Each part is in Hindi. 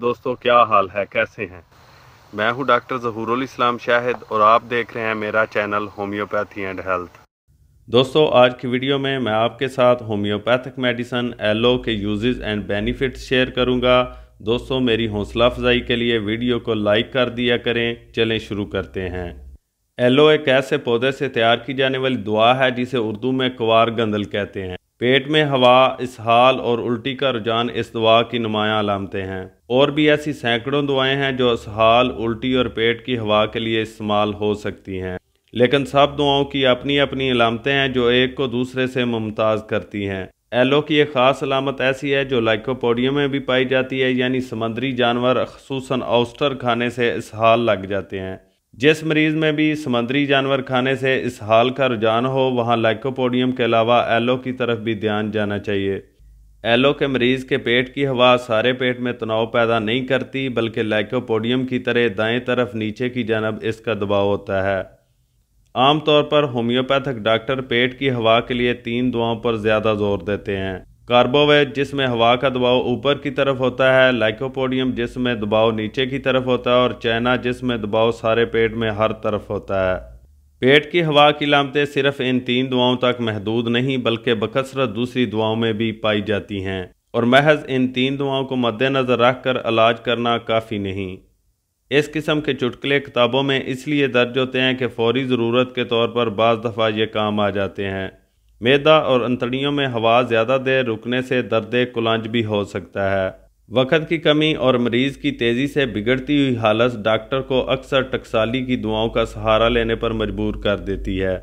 दोस्तों क्या हाल है कैसे हैं मैं हूं डॉक्टर जहूरुल इस्लाम शाहिद और आप देख रहे हैं मेरा चैनल होम्योपैथी एंड हेल्थ दोस्तों आज की वीडियो में मैं आपके साथ होम्योपैथिक मेडिसन एलो के यूजेस एंड बेनिफिट्स शेयर करूंगा दोस्तों मेरी हौसला अफजाई के लिए वीडियो को लाइक कर दिया करें चलें शुरू करते हैं एलो एक ऐसे पौधे से तैयार की जाने वाली दुआ है जिसे उर्दू में कवार गंदल कहते हैं पेट में हवा इसहाल और उल्टी का रुझान इस दवा की नुमाया अलामतें हैं और भी ऐसी सैकड़ों दवाएं हैं जो इसहाल उल्टी और पेट की हवा के लिए इस्तेमाल हो सकती हैं लेकिन सब दुआओं की अपनी अपनी अलामतें हैं जो एक को दूसरे से मुमताज़ करती हैं एलो की एक ख़ास अलामत ऐसी है जो लाइकोपोडियम में भी पाई जाती है यानी समंदरी जानवर खसूस ऑस्टर खाने से इसहाल लग जाते हैं जिस मरीज़ में भी समंदरी जानवर खाने से इस हाल का रुझान हो वहाँ लाइकोपोडियम के अलावा एलो की तरफ भी ध्यान जाना चाहिए एलो के मरीज़ के पेट की हवा सारे पेट में तनाव पैदा नहीं करती बल्कि लाइकोपोडियम की तरह दाएं तरफ नीचे की जानब इसका दबाव होता है आमतौर पर होम्योपैथिक डॉक्टर पेट की हवा के लिए तीन दुआओं पर ज़्यादा जोर देते हैं कार्बोवेट जिसमें हवा का दबाव ऊपर की तरफ होता है लाइकोपोडियम जिसमें दबाव नीचे की तरफ होता है और चैना जिसमें दबाव सारे पेट में हर तरफ होता है पेट की हवा की लामतें सिर्फ इन तीन दुआओं तक महदूद नहीं बल्कि बकसरत दूसरी दुआओं में भी पाई जाती हैं और महज इन तीन दुआओं को मद्देनज़र रख कर इलाज करना काफ़ी नहीं इस किस्म के चुटकले किताबों में इसलिए दर्ज होते हैं कि फौरी ज़रूरत के तौर पर बज़ दफ़ा ये काम आ जाते हैं मैदा और अंतड़ियों में हवा ज़्यादा देर रुकने से दर्द कुलंज भी हो सकता है वक़्त की कमी और मरीज़ की तेज़ी से बिगड़ती हुई हालत डॉक्टर को अक्सर टकसाली की दुआओं का सहारा लेने पर मजबूर कर देती है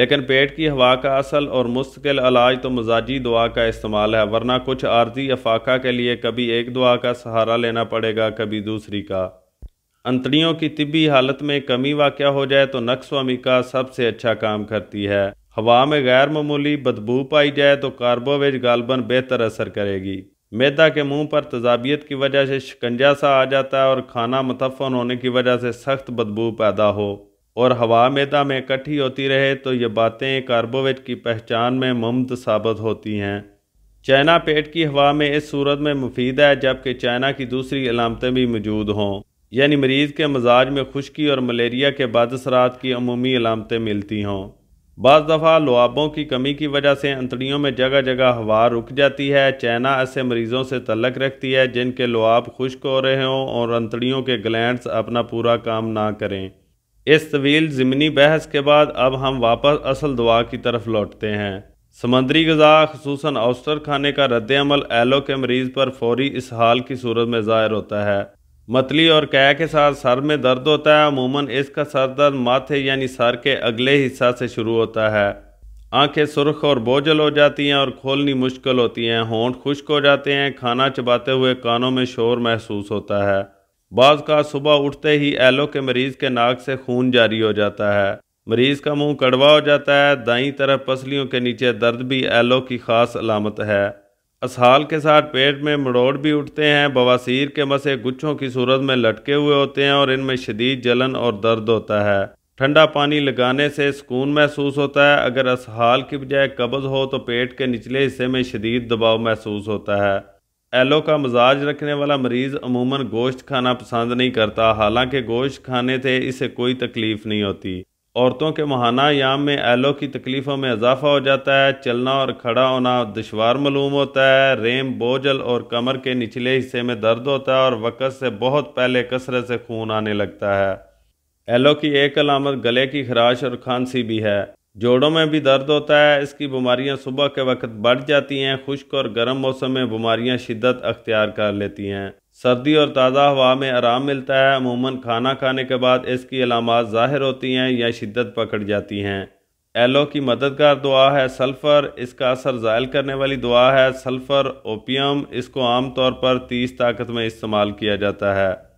लेकिन पेट की हवा का असल और मुस्तकिल इलाज तो मजाजी दुआ का इस्तेमाल है वरना कुछ आर्जी अफाका के लिए कभी एक दुआ का सहारा लेना पड़ेगा कभी दूसरी का अंतड़ियों की तिबी हालत में कमी वाक़ हो जाए तो नक्स वमिका सबसे अच्छा काम करती है हवा में गैर ममूली बदबू पाई जाए तो कार्बोवेज गालबन बेहतर असर करेगी मैदा के मुंह पर तजाबियत की वजह से शिकंजा सा आ जाता है और खाना मतफन होने की वजह से सख्त बदबू पैदा हो और हवा मैदा में इकट्ठी होती रहे तो ये बातें कार्बोवेज की पहचान में मुमद साबित होती हैं चाइना पेट की हवा में इस सूरत में मुफीद है जबकि चाइना की दूसरी अलामतें भी मौजूद हों यानी मरीज़ के मजाज में खुश्की और मलेरिया के बाद असरात की अमूमी अलामतें मिलती हों बज़ दफ़ा लुआबों की कमी की वजह से अंतड़ियों में जगह जगह हवा रुक जाती है चैना ऐसे मरीज़ों से तलक रखती है जिनके लुआब खुश्क हो रहे हों और अंतड़ियों के ग्लैंड्स अपना पूरा काम ना करें इस तवील ज़मीनी बहस के बाद अब हम वापस असल दुआ की तरफ लौटते हैं समंदरी गज़ा खूस औस्टर खाने का रद्द अमल एलो के मरीज़ पर फौरी इसहाल की सूरत में ज़ाहिर होता है मतली और कया के साथ सर में दर्द होता है अमूमन इसका सर दर्द माथे यानी सर के अगले हिस्सा से शुरू होता है आंखें सुर्ख और बोझल हो जाती हैं और खोलनी मुश्किल होती हैं होंठ खुश्क हो जाते हैं खाना चबाते हुए कानों में शोर महसूस होता है बाज का सुबह उठते ही एलो के मरीज़ के नाक से खून जारी हो जाता है मरीज़ का मुंह कड़वा हो जाता है दाई तरफ पसलियों के नीचे दर्द भी एलो की खास अलामत है असहाल के साथ पेट में मड़ोड़ भी उठते हैं बवासीर के मसे गुच्छों की सूरत में लटके हुए होते हैं और इनमें शदीद जलन और दर्द होता है ठंडा पानी लगाने से सुकून महसूस होता है अगर असहाल की बजाय कब्ज़ हो तो पेट के निचले हिस्से में शदीद दबाव महसूस होता है एलो का मजाज रखने वाला मरीज़ अमूमन गोश्त खाना पसंद नहीं करता हालांकि गोश्त खाने से इसे कोई तकलीफ़ नहीं होती औरतों के महाना याम में एलो की तकलीफ़ों में इजाफा हो जाता है चलना और खड़ा होना दुशवार मलूम होता है रेम बोझल और कमर के निचले हिस्से में दर्द होता है और वक़्त से बहुत पहले कसरत से खून आने लगता है एलो की एक अलामत गले की खराश और खांसी भी है जोड़ों में भी दर्द होता है इसकी बीमारियाँ सुबह के वक्त बढ़ जाती हैं खुश्क और गर्म मौसम में बीमारियाँ शिद्दत अख्तियार कर लेती हैं सर्दी और ताज़ा हवा में आराम मिलता है अमूमन खाना खाने के बाद इसकी अलामत ज़ाहिर होती हैं या शिद्दत पकड़ जाती हैं एलो की मददगार दुआ है सल्फ़र इसका असर ज़ायल करने वाली दुआ है सल्फ़र ओपियम इसको आम तौर पर तीस ताकत में इस्तेमाल किया जाता है